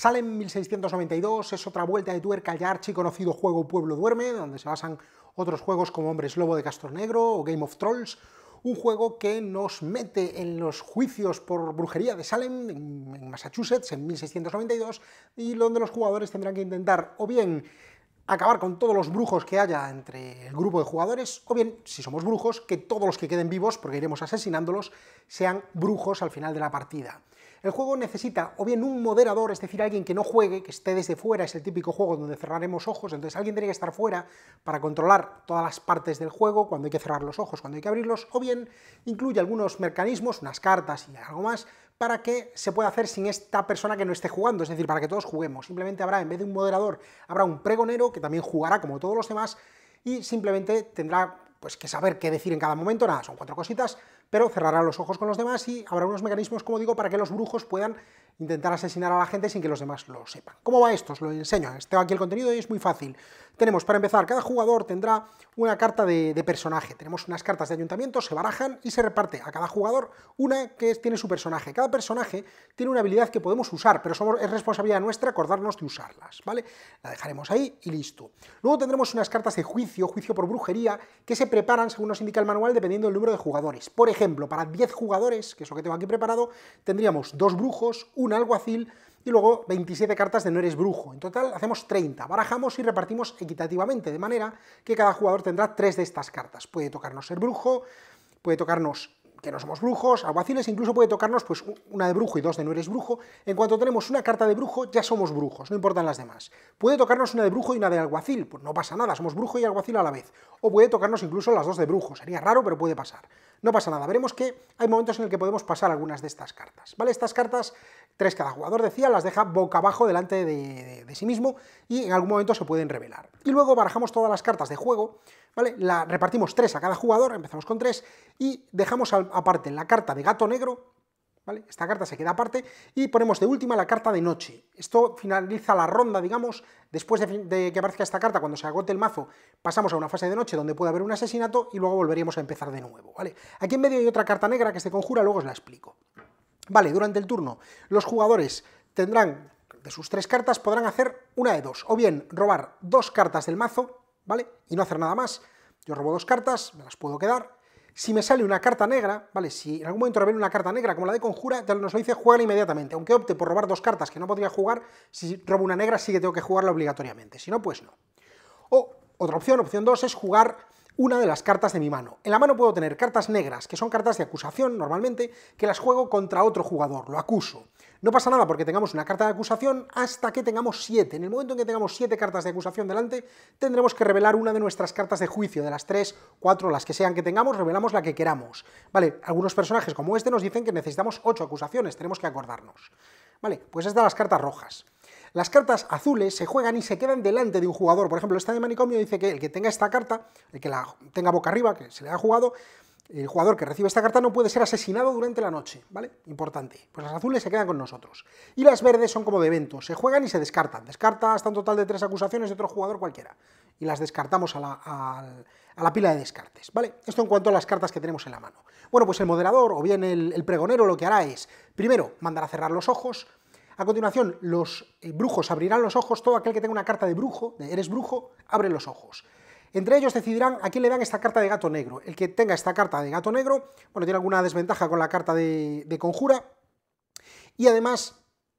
Salem 1692 es otra vuelta de tuerca al ya conocido juego Pueblo Duerme, donde se basan otros juegos como Hombres Lobo de Negro o Game of Trolls, un juego que nos mete en los juicios por brujería de Salem, en Massachusetts, en 1692, y donde los jugadores tendrán que intentar o bien acabar con todos los brujos que haya entre el grupo de jugadores, o bien, si somos brujos, que todos los que queden vivos, porque iremos asesinándolos, sean brujos al final de la partida. El juego necesita o bien un moderador, es decir, alguien que no juegue, que esté desde fuera, es el típico juego donde cerraremos ojos, entonces alguien tiene que estar fuera para controlar todas las partes del juego, cuando hay que cerrar los ojos, cuando hay que abrirlos, o bien incluye algunos mecanismos, unas cartas y algo más, para que se pueda hacer sin esta persona que no esté jugando, es decir, para que todos juguemos. Simplemente habrá, en vez de un moderador, habrá un pregonero que también jugará como todos los demás y simplemente tendrá pues que saber qué decir en cada momento, nada, son cuatro cositas, pero cerrará los ojos con los demás y habrá unos mecanismos, como digo, para que los brujos puedan intentar asesinar a la gente sin que los demás lo sepan. ¿Cómo va esto? Os lo enseño. Eh. Tengo aquí el contenido y es muy fácil. Tenemos, para empezar, cada jugador tendrá una carta de, personaje. Tenemos unas cartas de ayuntamiento, se barajan y se reparte a cada jugador una que tiene su personaje. Cada personaje tiene una habilidad que podemos usar, pero es responsabilidad nuestra acordarnos de usarlas, ¿vale? La dejaremos ahí y listo. Luego tendremos unas cartas de juicio, juicio por brujería, que se preparan, según nos indica el manual, dependiendo del número de jugadores. Por ejemplo, para 10 jugadores, que es lo que tengo aquí preparado, tendríamos dos brujos, un un alguacil y luego 27 cartas de no eres brujo. En total hacemos 30, barajamos y repartimos equitativamente, de manera que cada jugador tendrá 3 de estas cartas. Puede tocarnos el brujo, puede tocarnos que no somos brujos, alguaciles, incluso puede tocarnos pues, una de brujo y dos de no eres brujo. En cuanto tenemos una carta de brujo, ya somos brujos, no importan las demás. Puede tocarnos una de brujo y una de alguacil, pues no pasa nada, somos brujo y alguacil a la vez. O puede tocarnos incluso las dos de brujo, sería raro, pero puede pasar. No pasa nada, veremos que hay momentos en el que podemos pasar algunas de estas cartas, ¿vale? Estas cartas, tres cada jugador decía, las deja boca abajo delante de, sí mismo y en algún momento se pueden revelar. Y luego barajamos todas las cartas de juego, ¿vale? La, repartimos tres a cada jugador, empezamos con tres, y dejamos al aparte la carta de gato negro, ¿vale? Esta carta se queda aparte y ponemos de última la carta de noche. Esto finaliza la ronda, digamos, después de, que aparezca esta carta, cuando se agote el mazo, pasamos a una fase de noche donde puede haber un asesinato y luego volveríamos a empezar de nuevo, ¿vale? Aquí en medio hay otra carta negra que se conjura, luego os la explico. Vale, durante el turno los jugadores tendrán de sus tres cartas podrán hacer una de dos, o bien robar dos cartas del mazo, ¿vale? Y no hacer nada más. Yo robo dos cartas, me las puedo quedar, si me sale una carta negra, ¿vale? Si en algún momento revelo una carta negra como la de conjura, nos lo dice, juega inmediatamente. Aunque opte por robar dos cartas que no podría jugar, si robo una negra sí que tengo que jugarla obligatoriamente. Si no, pues no. O otra opción, opción 2, es jugar una de las cartas de mi mano. En la mano puedo tener cartas negras, que son cartas de acusación normalmente, que las juego contra otro jugador, lo acuso. No pasa nada porque tengamos una carta de acusación hasta que tengamos siete. En el momento en que tengamos siete cartas de acusación delante, tendremos que revelar una de nuestras cartas de juicio, de las tres, cuatro, las que sean que tengamos, revelamos la que queramos. Vale, algunos personajes como este nos dicen que necesitamos ocho acusaciones, tenemos que acordarnos. Vale, pues estas de las cartas rojas. Las cartas azules se juegan y se quedan delante de un jugador. Por ejemplo, esta de manicomio dice que el que tenga esta carta, el que la tenga boca arriba, que se le ha jugado, el jugador que recibe esta carta no puede ser asesinado durante la noche, ¿vale? Importante. Pues las azules se quedan con nosotros. Y las verdes son como de evento, se juegan y se descartan. Descarta hasta un total de tres acusaciones de otro jugador cualquiera. Y las descartamos a la, pila de descartes, ¿vale? Esto en cuanto a las cartas que tenemos en la mano. Bueno, pues el moderador o bien el, pregonero lo que hará es, primero, mandar a cerrar los ojos, a continuación, los eh, brujos abrirán los ojos, todo aquel que tenga una carta de brujo, de eres brujo, abre los ojos. Entre ellos decidirán a quién le dan esta carta de gato negro. El que tenga esta carta de gato negro, bueno, tiene alguna desventaja con la carta de, de conjura. Y además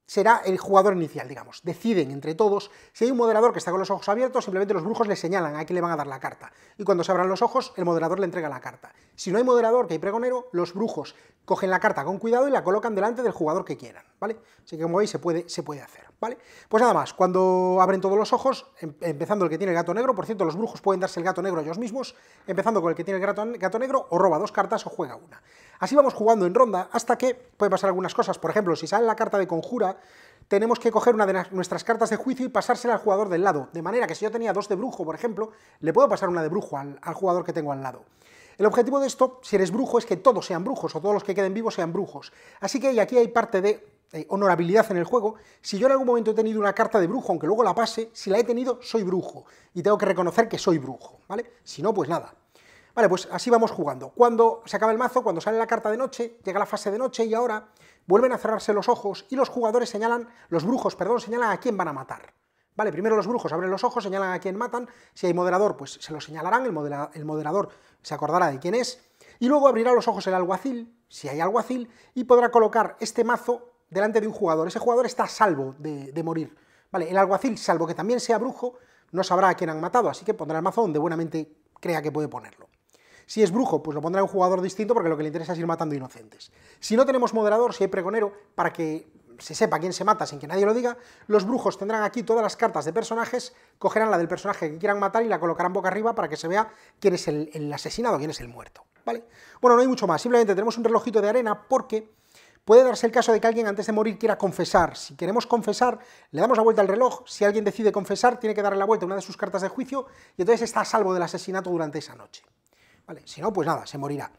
será el jugador inicial, digamos. Deciden entre todos. Si hay un moderador que está con los ojos abiertos, simplemente los brujos le señalan a quién le van a dar la carta. Y cuando se abran los ojos, el moderador le entrega la carta. Si no hay moderador, que hay pregonero, los brujos cogen la carta con cuidado y la colocan delante del jugador que quieran, ¿vale? Así que como veis, se puede, se puede hacer, ¿vale? Pues nada más, cuando abren todos los ojos, em, empezando el que tiene el gato negro, por cierto, los brujos pueden darse el gato negro ellos mismos, empezando con el que tiene el gato negro, o roba dos cartas o juega una. Así vamos jugando en ronda hasta que pueden pasar algunas cosas. Por ejemplo, si sale la carta de conjura, tenemos que coger una de nuestras cartas de juicio y pasársela al jugador del lado. De manera que si yo tenía dos de brujo, por ejemplo, le puedo pasar una de brujo al, jugador que tengo al lado. El objetivo de esto, si eres brujo, es que todos sean brujos o todos los que queden vivos sean brujos. Así que aquí hay parte de eh, honorabilidad en el juego. Si yo en algún momento he tenido una carta de brujo, aunque luego la pase, si la he tenido, soy brujo. Y tengo que reconocer que soy brujo, ¿vale? Si no, pues nada. Vale, pues así vamos jugando. Cuando se acaba el mazo, cuando sale la carta de noche, llega la fase de noche y ahora vuelven a cerrarse los ojos y los jugadores señalan, los brujos, perdón, señalan a quién van a matar. Vale, primero los brujos abren los ojos, señalan a quién matan, si hay moderador, pues se lo señalarán, el, moderador se acordará de quién es, y luego abrirá los ojos el alguacil, si hay alguacil, y podrá colocar este mazo delante de un jugador. Ese jugador está a salvo de, de morir. Vale, el alguacil, salvo que también sea brujo, no sabrá a quién han matado, así que pondrá el mazo donde buenamente crea que puede ponerlo. Si es brujo, pues lo pondrá un jugador distinto porque lo que le interesa es ir matando inocentes. Si no tenemos moderador, si hay pregonero, para que se sepa quién se mata sin que nadie lo diga, los brujos tendrán aquí todas las cartas de personajes, cogerán la del personaje que quieran matar y la colocarán boca arriba para que se vea quién es el, asesinado, quién es el muerto. ¿vale? Bueno, no hay mucho más, simplemente tenemos un relojito de arena porque puede darse el caso de que alguien antes de morir quiera confesar. Si queremos confesar, le damos la vuelta al reloj. Si alguien decide confesar, tiene que darle la vuelta a una de sus cartas de juicio y entonces está a salvo del asesinato durante esa noche. Si no, pues nada, se morirá.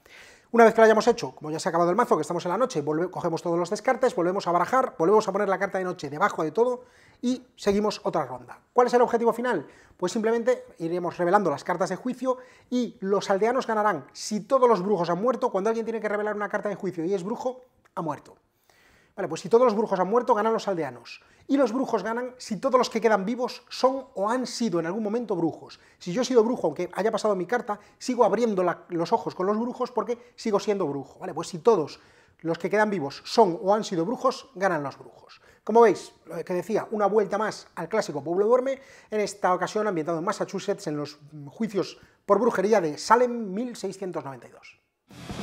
Una vez que lo hayamos hecho, como ya se ha acabado el mazo, que estamos en la noche, cogemos todos los descartes, volvemos a barajar, volvemos a poner la carta de noche debajo de todo y seguimos otra ronda. ¿Cuál es el objetivo final? Pues simplemente iremos revelando las cartas de juicio y los aldeanos ganarán. Si todos los brujos han muerto, cuando alguien tiene que revelar una carta de juicio y es brujo, ha muerto pues si todos los brujos han muerto, ganan los aldeanos. Y los brujos ganan si todos los que quedan vivos son o han sido en algún momento brujos. Si yo he sido brujo, aunque haya pasado mi carta, sigo abriendo los ojos con los brujos porque sigo siendo brujo. Vale, pues si todos los que quedan vivos son o han sido brujos, ganan los brujos. Como veis, lo que decía, una vuelta más al clásico Pueblo Duerme, en esta ocasión ambientado en Massachusetts en los juicios por brujería de Salem 1692.